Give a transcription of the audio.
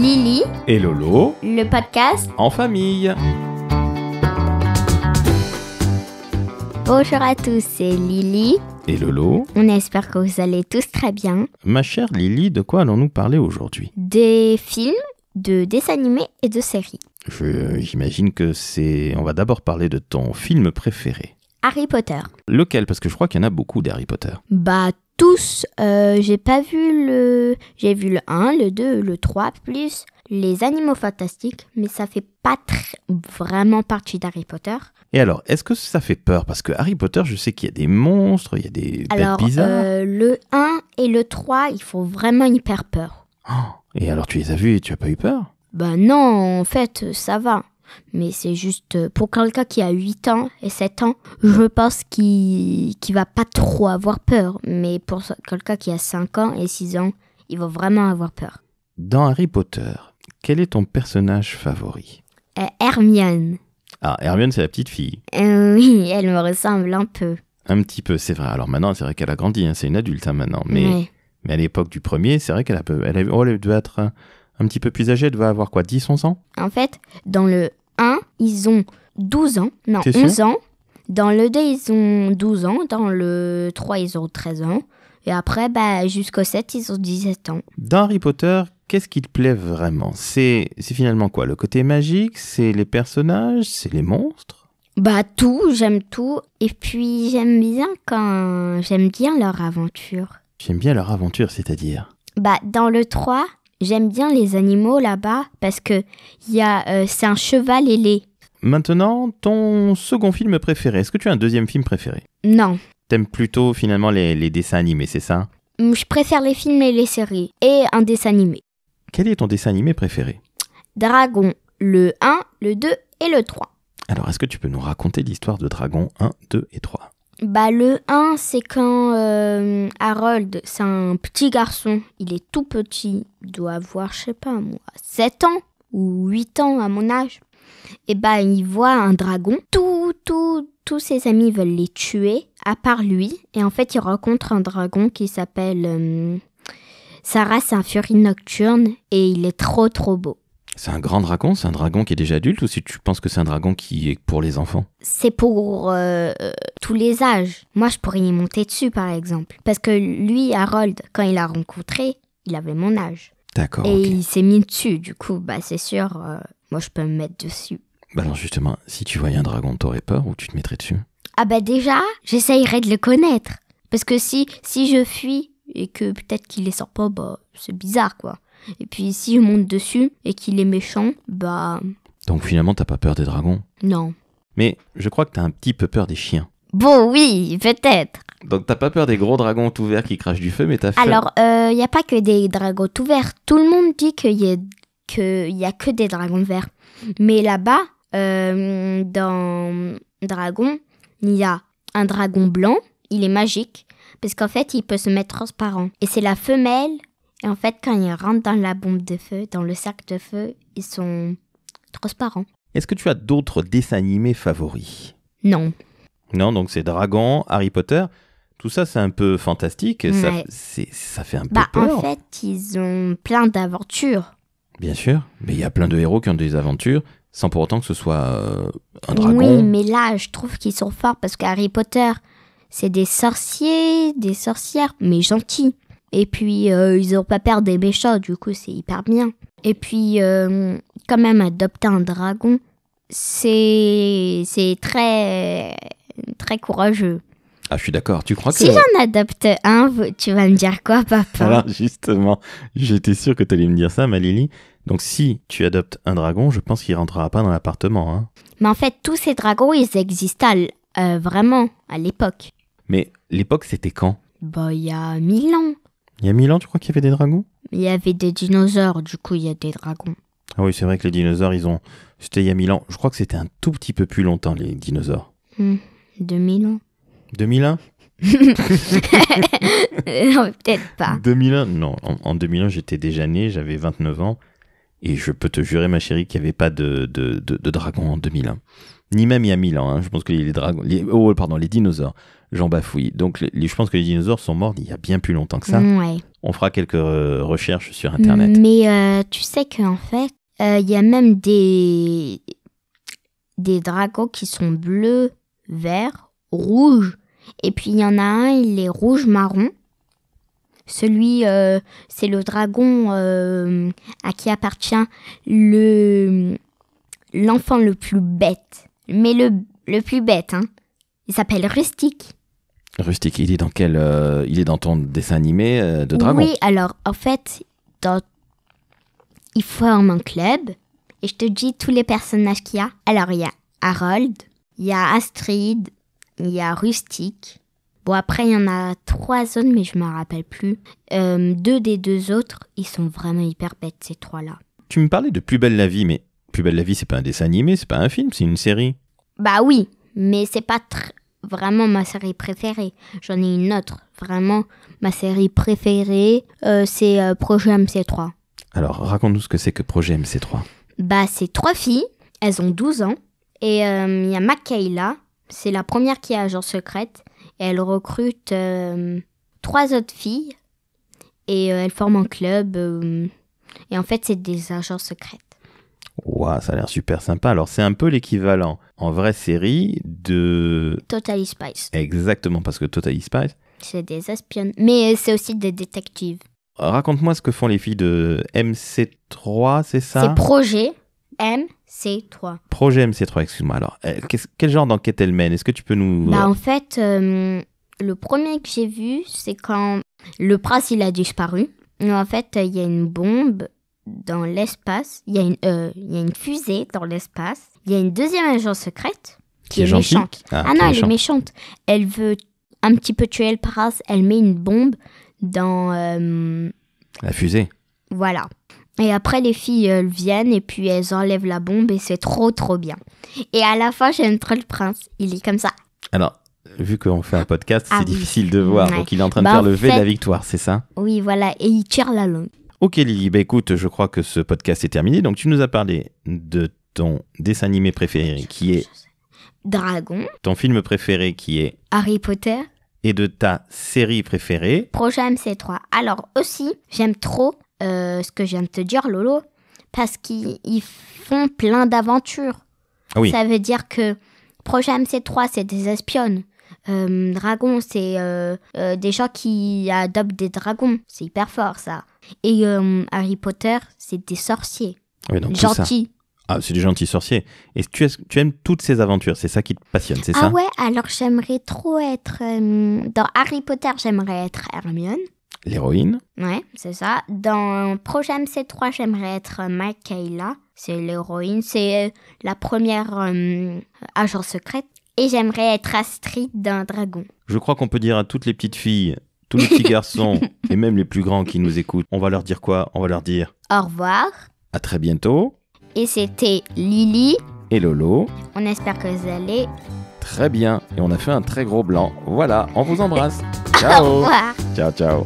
Lily et Lolo, le podcast en famille. Bonjour à tous, c'est Lily et Lolo. On espère que vous allez tous très bien. Ma chère Lily, de quoi allons-nous parler aujourd'hui Des films, de dessins animés et de séries. Euh, j'imagine que c'est... On va d'abord parler de ton film préféré. Harry Potter. Lequel Parce que je crois qu'il y en a beaucoup d'Harry Potter. Bah, tous. Euh, j'ai pas vu le. J'ai vu le 1, le 2, le 3, plus les animaux fantastiques, mais ça fait pas très, vraiment partie d'Harry Potter. Et alors, est-ce que ça fait peur Parce que Harry Potter, je sais qu'il y a des monstres, il y a des bêtes bizarres. Euh, le 1 et le 3, il faut vraiment hyper peur. Oh, et alors, tu les as vus et tu as pas eu peur Ben non, en fait, ça va. Mais c'est juste euh, pour quelqu'un qui a 8 ans et 7 ans, je pense qu'il ne va pas trop avoir peur. Mais pour quelqu'un qui a 5 ans et 6 ans, il va vraiment avoir peur. Dans Harry Potter, quel est ton personnage favori euh, Hermione. Ah, Hermione, c'est la petite fille. Euh, oui, elle me ressemble un peu. Un petit peu, c'est vrai. Alors maintenant, c'est vrai qu'elle a grandi, hein, c'est une adulte hein, maintenant. Mais, mais à l'époque du premier, c'est vrai qu'elle a peu, elle, oh, doit être un, petit peu plus âgée, elle doit avoir quoi, 10, 11 ans En fait, dans le ils ont 12 ans, non, 11 ans. Dans le 2, ils ont 12 ans. Dans le 3, ils ont 13 ans. Et après, bah, jusqu'au 7, ils ont 17 ans. Dans Harry Potter, qu'est-ce qui te plaît vraiment C'est finalement quoi Le côté magique C'est les personnages C'est les monstres Bah tout, j'aime tout. Et puis j'aime bien quand... J'aime bien leur aventure. J'aime bien leur aventure, c'est-à-dire Bah dans le 3, j'aime bien les animaux là-bas parce que euh, c'est un cheval ailé. Maintenant, ton second film préféré. Est-ce que tu as un deuxième film préféré Non. T'aimes plutôt finalement les, dessins animés, c'est ça mm, Je préfère les films et les séries. Et un dessin animé. Quel est ton dessin animé préféré Dragon, le 1, le 2 et le 3. Alors, est-ce que tu peux nous raconter l'histoire de Dragon 1, 2 et 3 bah, le 1, c'est quand euh, Harold, c'est un petit garçon, il est tout petit, il doit avoir, je sais pas moi, 7 ans ou 8 ans à mon âge et eh ben, il voit un dragon. Tout, tous ses amis veulent les tuer, à part lui. Et en fait, il rencontre un dragon qui s'appelle euh, Sarah, c'est un furie nocturne, et il est trop, trop beau. C'est un grand dragon C'est un dragon qui est déjà adulte ou si tu penses que c'est un dragon qui est pour les enfants C'est pour euh, euh, tous les âges. Moi, je pourrais y monter dessus, par exemple. Parce que lui, Harold, quand il l'a rencontré, il avait mon âge. D'accord. Et il s'est mis dessus, du coup, bah, c'est sûr, moi, je peux me mettre dessus. Bah alors justement, si tu voyais un dragon, t'aurais peur ou tu te mettrais dessus Ah bah déjà, j'essayerais de le connaître. Parce que si, si je fuis et que peut-être qu'il les sort pas, bah c'est bizarre quoi. Et puis si je monte dessus et qu'il est méchant, bah... Donc finalement, t'as pas peur des dragons Non. Mais je crois que t'as un petit peu peur des chiens. Bon oui, peut-être. Donc t'as pas peur des gros dragons tout verts qui crachent du feu, mais t'as peur... Alors, il euh, n'y a pas que des dragons tout verts. Tout le monde dit qu'il y a qu'il n'y a que des dragons verts. Mais là-bas, euh, dans Dragon, il y a un dragon blanc, il est magique, parce qu'en fait, il peut se mettre transparent. Et c'est la femelle, et en fait, quand il rentre dans la bombe de feu, dans le cercle de feu, ils sont transparents. Est-ce que tu as d'autres dessins animés favoris Non. Non, donc c'est Dragon, Harry Potter. Tout ça, c'est un peu fantastique. Ça, fait un peu bah, En fait, ils ont plein d'aventures. Bien sûr, mais il y a plein de héros qui ont des aventures sans pour autant que ce soit euh, un dragon. Oui, mais là, je trouve qu'ils sont forts parce qu'Harry Potter, c'est des sorciers, des sorcières, mais gentils. Et puis, euh, ils n'ont pas peur des méchants, du coup, c'est hyper bien. Et puis, euh, quand même, adopter un dragon, c'est très, très courageux. Ah, je suis d'accord. Tu crois que. Si j'en adopte un, tu vas me dire quoi, papa Alors, justement, j'étais sûr que tu allais me dire ça, ma Lily. Donc, si tu adoptes un dragon, je pense qu'il rentrera pas dans l'appartement. Hein. Mais en fait, tous ces dragons, ils existaient euh, vraiment à l'époque. Mais l'époque, c'était quand Bah, il y a mille ans. Il y a mille ans, tu crois qu'il y avait des dragons Il y avait des dinosaures, du coup, il y a des dragons. Ah oui, c'est vrai que les dinosaures, ils ont. C'était il y a mille ans. Je crois que c'était un tout petit peu plus longtemps, les dinosaures. Hmm, De 2000 ans. 2001 Non, peut-être pas. 2001 Non, en, 2001, j'étais déjà né, j'avais 29 ans. Et je peux te jurer, ma chérie, qu'il n'y avait pas de, de, de, dragon en 2001. Ni même il y a 1000 ans. Hein. Je pense que les, dragons. Les, oh, oh, pardon, les dinosaures. J'en bafouille. Donc, les, je pense que les dinosaures sont morts il y a bien plus longtemps que ça. Mm, On fera quelques euh, recherches sur Internet. Mais euh, tu sais qu'en fait, euh, il y a même des, des dragons qui sont bleus, verts, rouge. Et puis il y en a un, il est rouge marron. Celui, euh, c'est le dragon euh, à qui appartient le l'enfant le plus bête. Mais le, le plus bête, hein. Il s'appelle Rustique. Rustique, il est dans quel euh, Il est dans ton dessin animé de dragon. Oui, alors en fait, dans... il forme un club. Et je te dis tous les personnages qu'il y a. Alors il y a Harold, il y a Astrid, il y a rustique. Bon, après, il y en a trois zones, mais je me rappelle plus. Euh, deux des deux autres, ils sont vraiment hyper bêtes, ces trois-là. Tu me parlais de Plus belle la vie, mais Plus belle la vie, c'est pas un dessin animé, c'est pas un film, c'est une série. Bah oui, mais c'est pas vraiment ma série préférée. J'en ai une autre. Vraiment, ma série préférée, euh, c'est euh, Projet MC3. Alors, raconte-nous ce que c'est que Projet MC3. Bah, c'est trois filles, elles ont 12 ans, et il y a Makayla, c'est la première qui est agent secrète. elle recrute euh, trois autres filles et euh, elle forme un club. Euh, et en fait, c'est des agents secrètes. Waouh, ça a l'air super sympa. Alors, c'est un peu l'équivalent en vraie série de. Totally Spice. Exactement, parce que Totally Spice. C'est des espions. Mais c'est aussi des détectives. Raconte-moi ce que font les filles de MC3, c'est ça C'est Projet M c 3 Projet MC3, excuse-moi. Alors, euh, quel genre d'enquête elle mène Est-ce que tu peux nous... Bah, en fait, euh, le premier que j'ai vu, c'est quand le prince, il a disparu. en fait, il y a une bombe dans l'espace. Il y, a une, euh, il y a une fusée dans l'espace. Il y a une deuxième agence secrète qui, ah, ah est, méchante. Ah, non, elle est méchante. Elle veut un petit peu tuer le prince. Elle met une bombe dans... la fusée. Voilà. Et après, les filles viennent et puis elles enlèvent la bombe et c'est trop trop bien. Et à la fin, j'aime trop le prince. Il est comme ça. Alors, vu qu'on fait un podcast, ah c'est difficile de voir. Donc, il est en train de bah, faire le V de la victoire, c'est ça Oui, voilà. Et il tire la langue. Ok, Lily. Bah écoute, je crois que ce podcast est terminé. Donc, tu nous as parlé de ton dessin animé préféré qui est. Dragon. Ton film préféré qui est. Harry Potter. Et de ta série préférée. Projet mc 3. Alors, aussi, j'aime trop euh, ce que je viens de te dire, Lolo, parce qu'ils font plein d'aventures. Ah ça veut dire que Projet MC3, c'est des espionnes. Euh, dragon, c'est euh, euh, des gens qui adoptent des dragons. C'est hyper fort, ça. Et Harry Potter, c'est des sorciers. Ah gentils. Ah, c'est des gentils sorciers. Et tu, tu aimes toutes ces aventures, c'est ça qui te passionne, c'est ah ça Ah ouais, alors j'aimerais trop être... dans Harry Potter, j'aimerais être Hermione l'héroïne. Ouais, c'est ça. Dans Prochain C3, j'aimerais être Michaela. C'est l'héroïne. C'est euh, la première euh, agent secrète. Et j'aimerais être Astrid d'un dragon. Je crois qu'on peut dire à toutes les petites filles, tous les petits garçons, et même les plus grands qui nous écoutent, on va leur dire quoi On va leur dire au revoir. À très bientôt. Et c'était Lily. Et Lolo. On espère que vous allez très bien. Et on a fait un très gros blanc. Voilà, on vous embrasse. Ciao. Au revoir. Ciao, ciao.